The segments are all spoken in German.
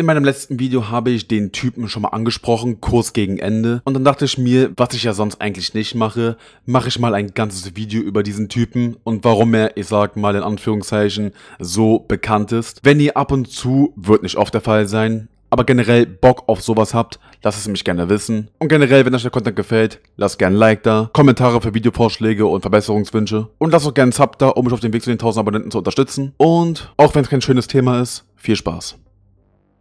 In meinem letzten Video habe ich den Typen schon mal angesprochen, kurz gegen Ende. Und dann dachte ich mir, was ich ja sonst eigentlich nicht mache, mache ich mal ein ganzes Video über diesen Typen und warum er, ich sag mal in Anführungszeichen, so bekannt ist. Wenn ihr ab und zu, wird nicht oft der Fall sein, aber generell Bock auf sowas habt, lasst es mich gerne wissen. Und generell, wenn euch der Content gefällt, lasst gerne ein Like da, Kommentare für Videovorschläge und Verbesserungswünsche. Und lasst auch gerne einen Sub da, um mich auf dem Weg zu den 1000 Abonnenten zu unterstützen. Und auch wenn es kein schönes Thema ist, viel Spaß.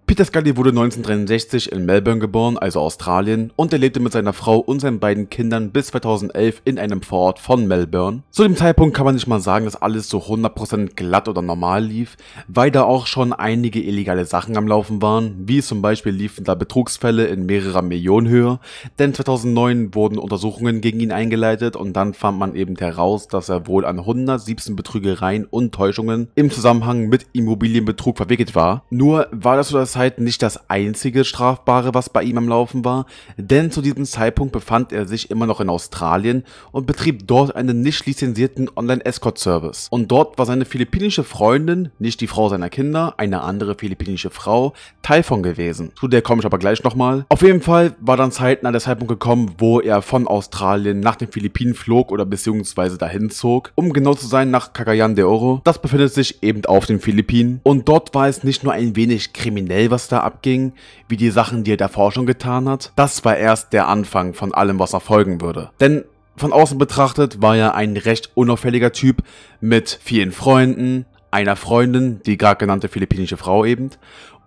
Peter Scully wurde 1963 in Melbourne geboren, also Australien, und er lebte mit seiner Frau und seinen beiden Kindern bis 2011 in einem Vorort von Melbourne. Zu dem Zeitpunkt kann man nicht mal sagen, dass alles so 100% glatt oder normal lief, weil da auch schon einige illegale Sachen am Laufen waren, wie zum Beispiel liefen da Betrugsfälle in mehrerer Millionenhöhe, denn 2009 wurden Untersuchungen gegen ihn eingeleitet und dann fand man eben heraus, dass er wohl an 117 Betrügereien und Täuschungen im Zusammenhang mit Immobilienbetrug verwickelt war. Nur war das so das Zeit nicht das einzige Strafbare, was bei ihm am Laufen war, denn zu diesem Zeitpunkt befand er sich immer noch in Australien und betrieb dort einen nicht lizenzierten Online-Escort-Service. Und dort war seine philippinische Freundin, nicht die Frau seiner Kinder, eine andere philippinische Frau, Teil von gewesen. Zu der komme ich aber gleich nochmal. Auf jeden Fall war dann zeitnah der Zeitpunkt gekommen, wo er von Australien nach den Philippinen flog oder beziehungsweise dahin zog, um genau zu sein nach Cagayan de Oro. Das befindet sich eben auf den Philippinen und dort war es nicht nur ein wenig kriminell, Ei, was da abging, wie die Sachen, die er der Forschung getan hat, das war erst der Anfang von allem, was erfolgen würde. Denn von außen betrachtet war er ein recht unauffälliger Typ mit vielen Freunden, einer Freundin, die gerade genannte philippinische Frau eben,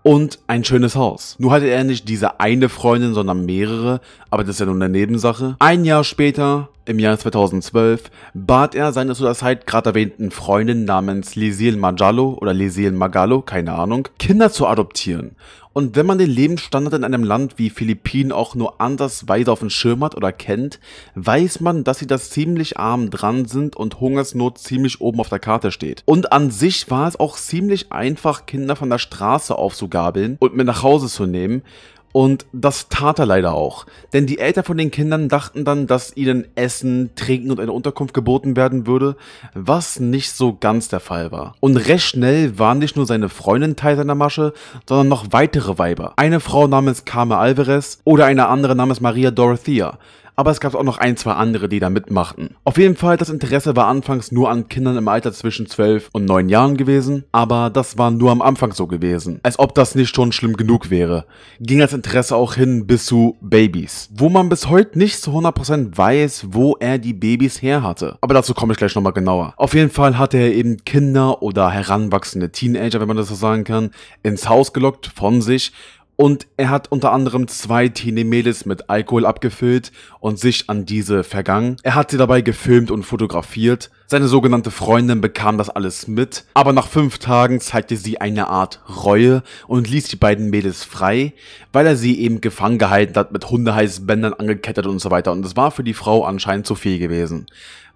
und ein schönes Haus. Nur hatte er nicht diese eine Freundin, sondern mehrere, aber das ist ja nun eine Nebensache. Ein Jahr später, im Jahr 2012, bat er seine zu der Zeit gerade erwähnten Freundin namens Lisil Magallo oder Lisil Magallo, keine Ahnung, Kinder zu adoptieren. Und wenn man den Lebensstandard in einem Land wie Philippinen auch nur andersweise auf dem Schirm hat oder kennt, weiß man, dass sie da ziemlich arm dran sind und Hungersnot ziemlich oben auf der Karte steht. Und an sich war es auch ziemlich einfach, Kinder von der Straße aufzugabeln und mit nach Hause zu nehmen, und das tat er leider auch, denn die Eltern von den Kindern dachten dann, dass ihnen Essen, Trinken und eine Unterkunft geboten werden würde, was nicht so ganz der Fall war. Und recht schnell waren nicht nur seine Freundin Teil seiner Masche, sondern noch weitere Weiber. Eine Frau namens Carmen Alvarez oder eine andere namens Maria Dorothea aber es gab auch noch ein, zwei andere, die da mitmachten. Auf jeden Fall, das Interesse war anfangs nur an Kindern im Alter zwischen 12 und 9 Jahren gewesen, aber das war nur am Anfang so gewesen, als ob das nicht schon schlimm genug wäre. Ging das Interesse auch hin bis zu Babys, wo man bis heute nicht zu 100% weiß, wo er die Babys her hatte. Aber dazu komme ich gleich nochmal genauer. Auf jeden Fall hatte er eben Kinder oder heranwachsende Teenager, wenn man das so sagen kann, ins Haus gelockt von sich und er hat unter anderem zwei Teenie-Mädels mit Alkohol abgefüllt und sich an diese vergangen. Er hat sie dabei gefilmt und fotografiert. Seine sogenannte Freundin bekam das alles mit, aber nach fünf Tagen zeigte sie eine Art Reue und ließ die beiden Mädels frei, weil er sie eben gefangen gehalten hat, mit Hundeheißbändern angekettet und so weiter. Und es war für die Frau anscheinend zu viel gewesen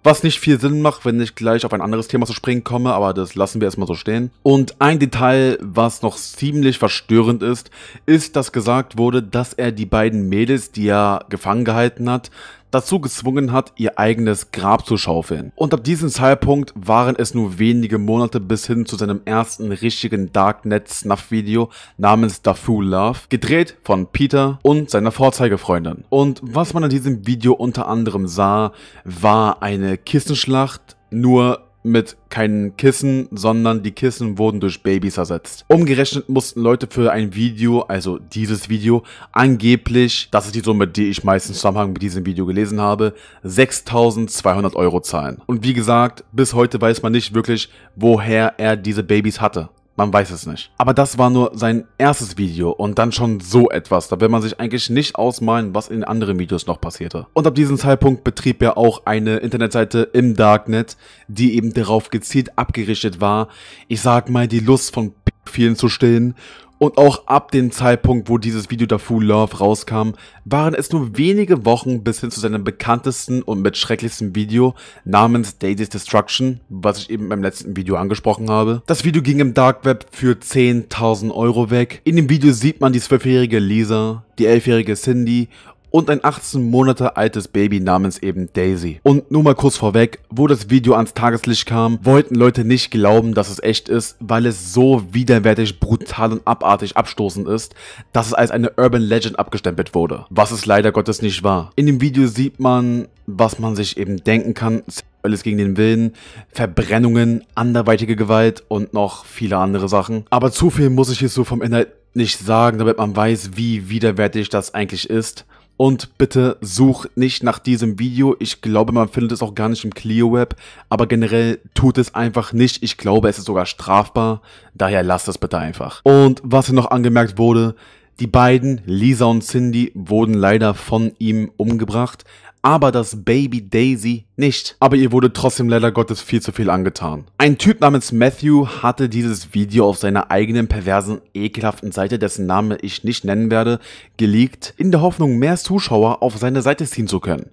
was nicht viel Sinn macht, wenn ich gleich auf ein anderes Thema zu springen komme, aber das lassen wir erstmal so stehen. Und ein Detail, was noch ziemlich verstörend ist, ist, dass gesagt wurde, dass er die beiden Mädels, die er gefangen gehalten hat, dazu gezwungen hat, ihr eigenes Grab zu schaufeln. Und ab diesem Zeitpunkt waren es nur wenige Monate bis hin zu seinem ersten richtigen Darknet-Snuff-Video namens Dafu Love, gedreht von Peter und seiner Vorzeigefreundin. Und was man in diesem Video unter anderem sah, war eine Kissenschlacht, nur mit keinen Kissen, sondern die Kissen wurden durch Babys ersetzt. Umgerechnet mussten Leute für ein Video, also dieses Video, angeblich, das ist die Summe, die ich meistens im Zusammenhang mit diesem Video gelesen habe, 6200 Euro zahlen. Und wie gesagt, bis heute weiß man nicht wirklich, woher er diese Babys hatte. Man weiß es nicht. Aber das war nur sein erstes Video und dann schon so etwas. Da will man sich eigentlich nicht ausmalen, was in anderen Videos noch passierte. Und ab diesem Zeitpunkt betrieb er auch eine Internetseite im Darknet, die eben darauf gezielt abgerichtet war, ich sag mal, die Lust von vielen zu stillen und auch ab dem Zeitpunkt, wo dieses Video Dafu Love rauskam, waren es nur wenige Wochen bis hin zu seinem bekanntesten und mit schrecklichsten Video namens Daisy's Destruction, was ich eben im letzten Video angesprochen habe. Das Video ging im Dark Web für 10.000 Euro weg. In dem Video sieht man die 12-jährige Lisa, die 11-jährige Cindy und ein 18 Monate altes Baby namens eben Daisy. Und nur mal kurz vorweg, wo das Video ans Tageslicht kam, wollten Leute nicht glauben, dass es echt ist, weil es so widerwärtig, brutal und abartig abstoßend ist, dass es als eine Urban Legend abgestempelt wurde. Was es leider Gottes nicht war. In dem Video sieht man, was man sich eben denken kann, alles gegen den Willen, Verbrennungen, anderweitige Gewalt und noch viele andere Sachen. Aber zu viel muss ich jetzt so vom Inhalt nicht sagen, damit man weiß, wie widerwärtig das eigentlich ist. Und bitte such nicht nach diesem Video. Ich glaube, man findet es auch gar nicht im Clio Web. Aber generell tut es einfach nicht. Ich glaube, es ist sogar strafbar. Daher lasst es bitte einfach. Und was hier noch angemerkt wurde, die beiden, Lisa und Cindy, wurden leider von ihm umgebracht, aber das Baby Daisy nicht. Aber ihr wurde trotzdem leider Gottes viel zu viel angetan. Ein Typ namens Matthew hatte dieses Video auf seiner eigenen perversen, ekelhaften Seite, dessen Name ich nicht nennen werde, geleakt, in der Hoffnung, mehr Zuschauer auf seine Seite ziehen zu können.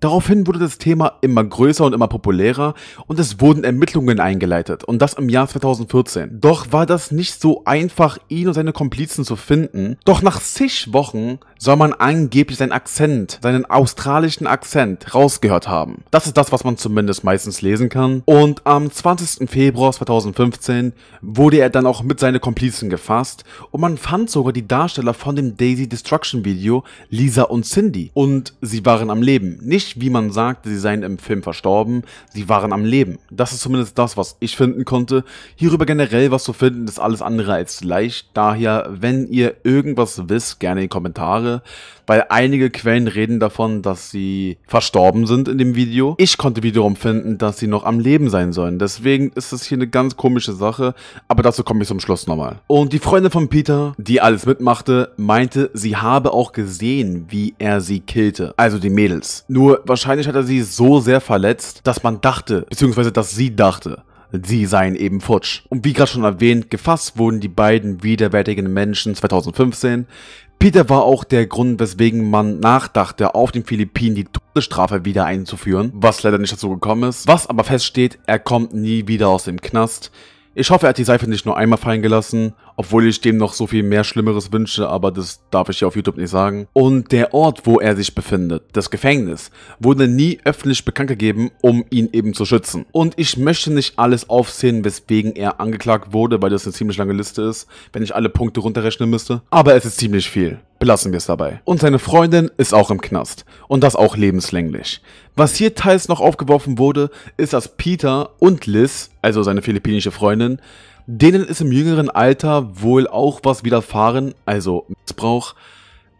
Daraufhin wurde das Thema immer größer und immer populärer und es wurden Ermittlungen eingeleitet und das im Jahr 2014. Doch war das nicht so einfach, ihn und seine Komplizen zu finden. Doch nach zig Wochen soll man angeblich seinen Akzent, seinen australischen Akzent rausgehört haben. Das ist das, was man zumindest meistens lesen kann. Und am 20. Februar 2015 wurde er dann auch mit seinen Komplizen gefasst und man fand sogar die Darsteller von dem Daisy Destruction Video, Lisa und Cindy. Und sie waren am Leben. Nicht, wie man sagte, sie seien im Film verstorben, sie waren am Leben. Das ist zumindest das, was ich finden konnte. Hierüber generell was zu finden, ist alles andere als leicht. Daher, wenn ihr irgendwas wisst, gerne in die Kommentare Jahre, weil einige Quellen reden davon, dass sie verstorben sind in dem Video. Ich konnte wiederum finden, dass sie noch am Leben sein sollen. Deswegen ist das hier eine ganz komische Sache, aber dazu komme ich zum Schluss nochmal. Und die Freundin von Peter, die alles mitmachte, meinte, sie habe auch gesehen, wie er sie killte. Also die Mädels. Nur wahrscheinlich hat er sie so sehr verletzt, dass man dachte, beziehungsweise dass sie dachte, sie seien eben futsch. Und wie gerade schon erwähnt, gefasst wurden die beiden widerwärtigen Menschen 2015 Peter war auch der Grund, weswegen man nachdachte, auf den Philippinen die Todesstrafe wieder einzuführen, was leider nicht dazu gekommen ist. Was aber feststeht, er kommt nie wieder aus dem Knast. Ich hoffe, er hat die Seife nicht nur einmal fallen gelassen obwohl ich dem noch so viel mehr Schlimmeres wünsche, aber das darf ich hier auf YouTube nicht sagen. Und der Ort, wo er sich befindet, das Gefängnis, wurde nie öffentlich bekannt gegeben, um ihn eben zu schützen. Und ich möchte nicht alles aufsehen, weswegen er angeklagt wurde, weil das eine ziemlich lange Liste ist, wenn ich alle Punkte runterrechnen müsste. Aber es ist ziemlich viel. Belassen wir es dabei. Und seine Freundin ist auch im Knast. Und das auch lebenslänglich. Was hier teils noch aufgeworfen wurde, ist, dass Peter und Liz, also seine philippinische Freundin, Denen ist im jüngeren Alter wohl auch was widerfahren, also Missbrauch,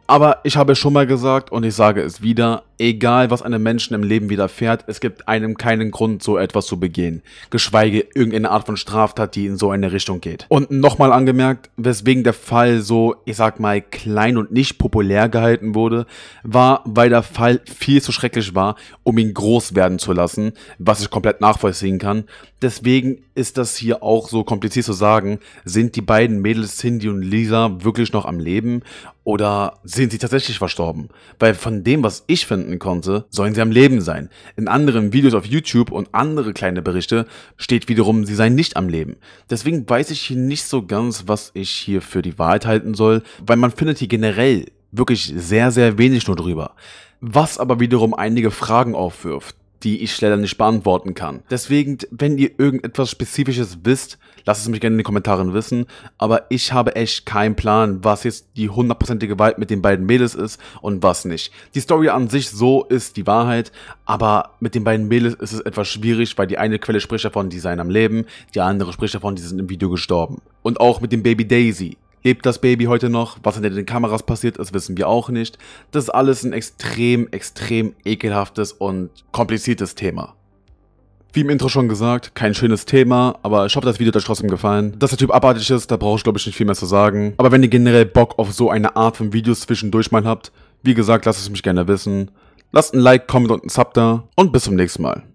aber ich habe schon mal gesagt und ich sage es wieder, egal was einem Menschen im Leben widerfährt, es gibt einem keinen Grund, so etwas zu begehen. Geschweige irgendeine Art von Straftat, die in so eine Richtung geht. Und nochmal angemerkt, weswegen der Fall so, ich sag mal, klein und nicht populär gehalten wurde, war, weil der Fall viel zu schrecklich war, um ihn groß werden zu lassen, was ich komplett nachvollziehen kann. Deswegen ist das hier auch so kompliziert zu sagen, sind die beiden Mädels Cindy und Lisa wirklich noch am Leben oder sind sie tatsächlich verstorben? Weil von dem, was ich finden konnte, sollen sie am Leben sein. In anderen Videos auf YouTube und andere kleine Berichte steht wiederum, sie seien nicht am Leben. Deswegen weiß ich hier nicht so ganz, was ich hier für die Wahrheit halten soll, weil man findet hier generell wirklich sehr, sehr wenig nur drüber. Was aber wiederum einige Fragen aufwirft die ich leider nicht beantworten kann. Deswegen, wenn ihr irgendetwas Spezifisches wisst, lasst es mich gerne in den Kommentaren wissen. Aber ich habe echt keinen Plan, was jetzt die hundertprozentige Gewalt mit den beiden Mädels ist und was nicht. Die Story an sich so ist die Wahrheit, aber mit den beiden Mädels ist es etwas schwierig, weil die eine Quelle spricht davon, die seien am Leben, die andere spricht davon, die sind im Video gestorben. Und auch mit dem Baby Daisy lebt das Baby heute noch? Was hinter den Kameras passiert ist, wissen wir auch nicht. Das ist alles ein extrem, extrem ekelhaftes und kompliziertes Thema. Wie im Intro schon gesagt, kein schönes Thema, aber ich hoffe, das Video hat euch trotzdem gefallen. Dass der Typ abartig ist, da brauche ich glaube ich nicht viel mehr zu sagen. Aber wenn ihr generell Bock auf so eine Art von Videos zwischendurch mal habt, wie gesagt, lasst es mich gerne wissen. Lasst ein Like, Comment und ein Sub da und bis zum nächsten Mal.